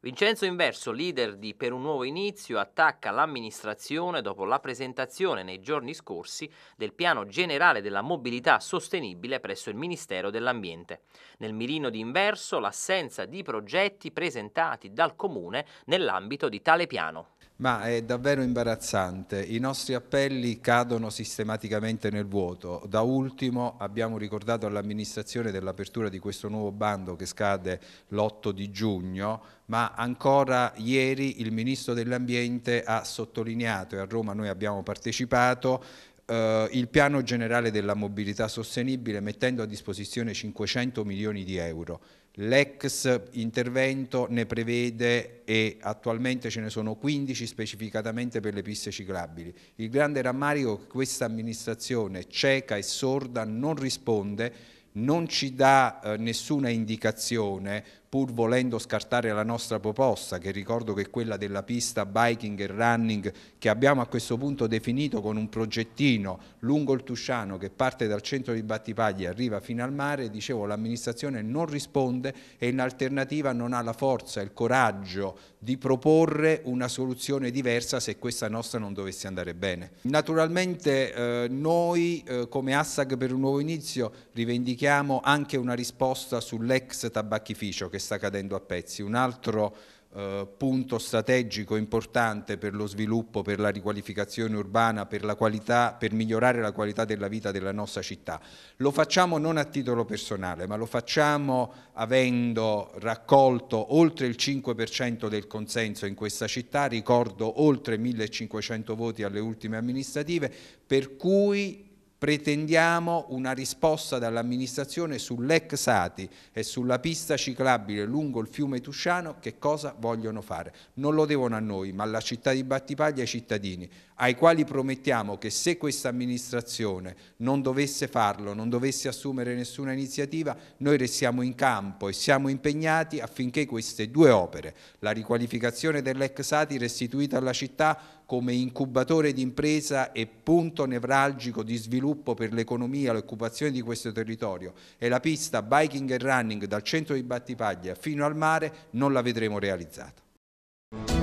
Vincenzo Inverso, leader di Per un nuovo inizio, attacca l'amministrazione dopo la presentazione nei giorni scorsi del piano generale della mobilità sostenibile presso il Ministero dell'Ambiente. Nel mirino di Inverso l'assenza di progetti presentati dal Comune nell'ambito di tale piano ma è davvero imbarazzante. I nostri appelli cadono sistematicamente nel vuoto. Da ultimo abbiamo ricordato all'amministrazione dell'apertura di questo nuovo bando che scade l'8 di giugno, ma ancora ieri il Ministro dell'Ambiente ha sottolineato, e a Roma noi abbiamo partecipato, eh, il piano generale della mobilità sostenibile mettendo a disposizione 500 milioni di euro. L'ex intervento ne prevede e attualmente ce ne sono 15 specificatamente per le piste ciclabili. Il grande rammarico è che questa amministrazione cieca e sorda non risponde non ci dà eh, nessuna indicazione pur volendo scartare la nostra proposta, che ricordo che è quella della pista biking e running che abbiamo a questo punto definito con un progettino lungo il Tusciano che parte dal centro di Battipaglia e arriva fino al mare, dicevo l'amministrazione non risponde e in alternativa non ha la forza, il coraggio di proporre una soluzione diversa se questa nostra non dovesse andare bene. Naturalmente eh, noi eh, come ASSAG per un nuovo inizio rivendichiamo anche una risposta sull'ex tabacchificio che che sta cadendo a pezzi. Un altro eh, punto strategico importante per lo sviluppo, per la riqualificazione urbana, per, qualità, per migliorare la qualità della vita della nostra città. Lo facciamo non a titolo personale, ma lo facciamo avendo raccolto oltre il 5% del consenso in questa città, ricordo oltre 1500 voti alle ultime amministrative, per cui Pretendiamo una risposta dall'amministrazione sull'ex Sati e sulla pista ciclabile lungo il fiume Tusciano che cosa vogliono fare. Non lo devono a noi, ma alla città di Battipaglia e ai cittadini ai quali promettiamo che se questa amministrazione non dovesse farlo, non dovesse assumere nessuna iniziativa, noi restiamo in campo e siamo impegnati affinché queste due opere, la riqualificazione dell'ex Sati restituita alla città come incubatore di impresa e punto nevralgico di sviluppo per l'economia, e l'occupazione di questo territorio e la pista biking e running dal centro di Battipaglia fino al mare non la vedremo realizzata.